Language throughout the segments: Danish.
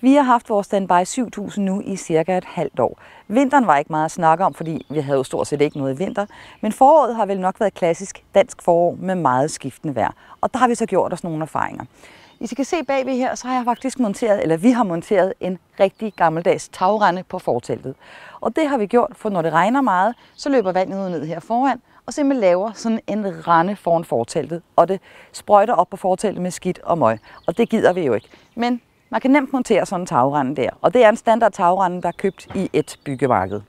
Vi har haft vores standby 7000 nu i cirka et halvt år. Vinteren var ikke meget at snakke om, fordi vi havde jo stort set ikke noget i vinter. Men foråret har vel nok været klassisk dansk forår med meget skiftende vejr. Og der har vi så gjort os nogle erfaringer. I kan se bagved her, så har jeg faktisk monteret, eller vi har monteret en rigtig gammeldags tagrende på forteltet. Og det har vi gjort, for når det regner meget, så løber vandet ud ned her foran, og simpelthen laver sådan en rende foran forteltet. Og det sprøjter op på forteltet med skidt og møg. Og det gider vi jo ikke. Men man kan nemt montere sådan en tagrende der, og det er en standard tagrende, der er købt i et byggemarked.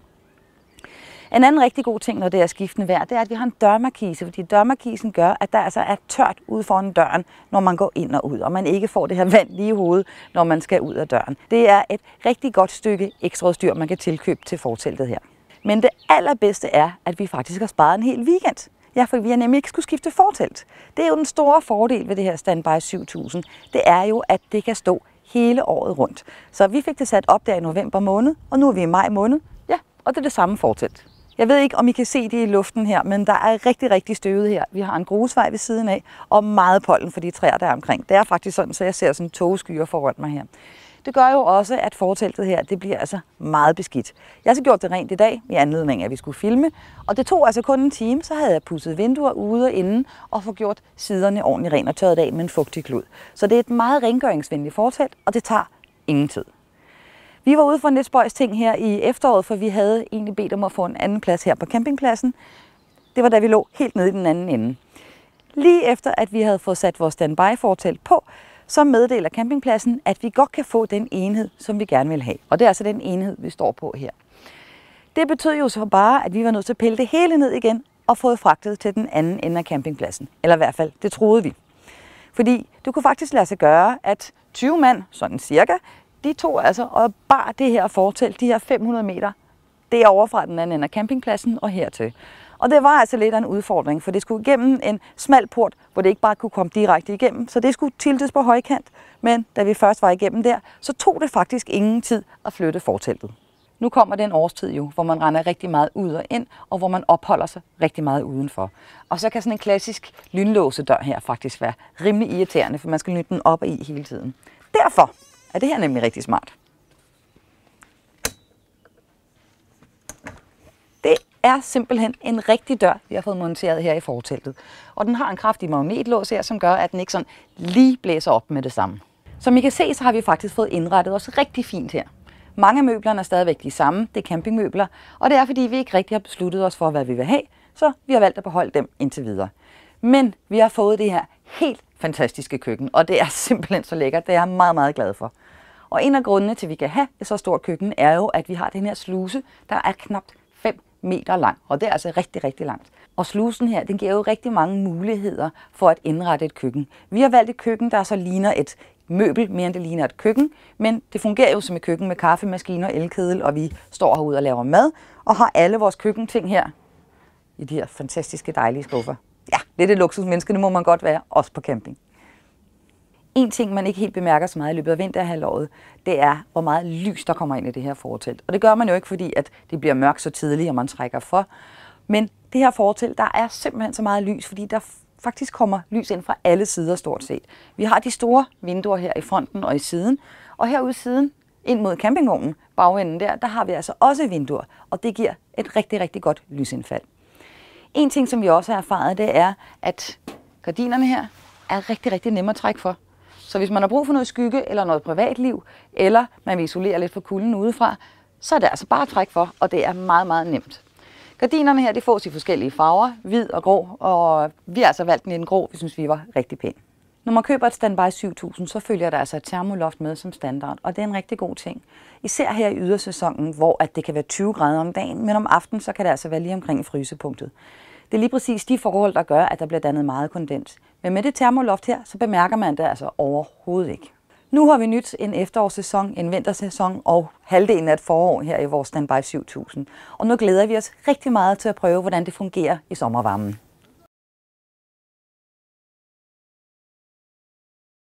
En anden rigtig god ting, når det er skiftende vejr, det er, at vi har en dørmarkise, fordi dørmarkisen gør, at der altså er tørt ude foran døren, når man går ind og ud, og man ikke får det her vand lige i hovedet, når man skal ud af døren. Det er et rigtig godt stykke ekstra styr, man kan tilkøbe til forteltet her. Men det allerbedste er, at vi faktisk har sparet en hel weekend. Ja, for vi har nemlig ikke skulle skifte fortelt. Det er jo den store fordel ved det her Standby 7000. Det er jo, at det kan stå hele året rundt. Så vi fik det sat op der i november måned, og nu er vi i maj måned. Ja, og det er det samme fortsat. Jeg ved ikke, om I kan se det i luften her, men der er rigtig, rigtig støvet her. Vi har en grusvej ved siden af, og meget pollen for de træer, der er omkring. Det er faktisk sådan, så jeg ser sådan togskyer foran mig her. Det gør jo også, at forteltet her, det bliver altså meget beskidt. Jeg har så gjort det rent i dag, i anledning af, at vi skulle filme. Og det tog altså kun en time, så havde jeg pudset vinduer ude og inden, og få gjort siderne ordentligt rent og tørret af med en fugtig klud. Så det er et meget rengøringsvenligt fortelt, og det tager ingen tid. Vi var ude for en lidt spøjs ting her i efteråret, for vi havde egentlig bedt om at få en anden plads her på campingpladsen. Det var da vi lå helt nede i den anden ende. Lige efter at vi havde fået sat vores standby-fortelt på, så meddeler campingpladsen, at vi godt kan få den enhed, som vi gerne vil have. Og det er altså den enhed, vi står på her. Det betød jo så bare, at vi var nødt til at pille det hele ned igen og få det fragtet til den anden ende af campingpladsen. Eller i hvert fald, det troede vi. Fordi du kunne faktisk lade sig gøre, at 20 mand, sådan cirka, de tog altså og bar det her fortelt, de her 500 meter, over fra den anden ende af campingpladsen og hertil. Og det var altså lidt af en udfordring, for det skulle igennem en smal port, hvor det ikke bare kunne komme direkte igennem, så det skulle tiltes på højkant, men da vi først var igennem der, så tog det faktisk ingen tid at flytte forteltet. Nu kommer den årstid jo, hvor man render rigtig meget ud og ind, og hvor man opholder sig rigtig meget udenfor. Og så kan sådan en klassisk lynlåsedør her faktisk være rimelig irriterende, for man skal lytte den op og i hele tiden. Derfor er det her nemlig rigtig smart. er simpelthen en rigtig dør, vi har fået monteret her i forteltet. Og den har en kraftig magnetlås her, som gør, at den ikke sådan lige blæser op med det samme. Som I kan se, så har vi faktisk fået indrettet os rigtig fint her. Mange af møblerne er stadigvæk de samme, det er campingmøbler, og det er fordi, vi ikke rigtig har besluttet os for, hvad vi vil have, så vi har valgt at beholde dem indtil videre. Men vi har fået det her helt fantastiske køkken, og det er simpelthen så lækkert, det er jeg meget, meget glad for. Og en af grundene til, at vi kan have et så stort køkken, er jo, at vi har den her sluse, der er knapt meter lang, og det er altså rigtig, rigtig langt. Og slusen her, den giver jo rigtig mange muligheder for at indrette et køkken. Vi har valgt et køkken, der så ligner et møbel, mere end det ligner et køkken, men det fungerer jo som et køkken med kaffemaskine og elkedel, og vi står herude og laver mad, og har alle vores køkkenting her i de her fantastiske, dejlige skuffer. Ja, det er det luksusmenneske, det må man godt være, også på camping. En ting, man ikke helt bemærker så meget i løbet af vinterhalvåret, det er, hvor meget lys, der kommer ind i det her fortelt. Og det gør man jo ikke, fordi at det bliver mørkt så tidligt, og man trækker for. Men det her fortelt, der er simpelthen så meget lys, fordi der faktisk kommer lys ind fra alle sider stort set. Vi har de store vinduer her i fronten og i siden, og herude siden, ind mod campingvognen, bagenden der, der har vi altså også vinduer, og det giver et rigtig, rigtig godt lysindfald. En ting, som vi også har erfaret, det er, at gardinerne her er rigtig, rigtig nemme at trække for. Så hvis man har brug for noget skygge eller noget privatliv, eller man vil isolere lidt for kulden udefra, så er det altså bare at trække for, og det er meget, meget nemt. Gardinerne her, de fås i forskellige farver, hvid og grå, og vi har altså valgt den i en grå, vi synes, vi var rigtig pæn. Når man køber et standby 7000, så følger der altså et termoloft med som standard, og det er en rigtig god ting. Især her i ydersæsonen, hvor at det kan være 20 grader om dagen, men om aftenen så kan det altså være lige omkring frysepunktet. Det er lige præcis de forhold, der gør, at der bliver dannet meget kondens. Men med det termoloft her, så bemærker man det altså overhovedet ikke. Nu har vi nyt en efterårssæson, en vintersæson og halvdelen af et forår her i vores Standby 7000. Og nu glæder vi os rigtig meget til at prøve, hvordan det fungerer i sommervarmen.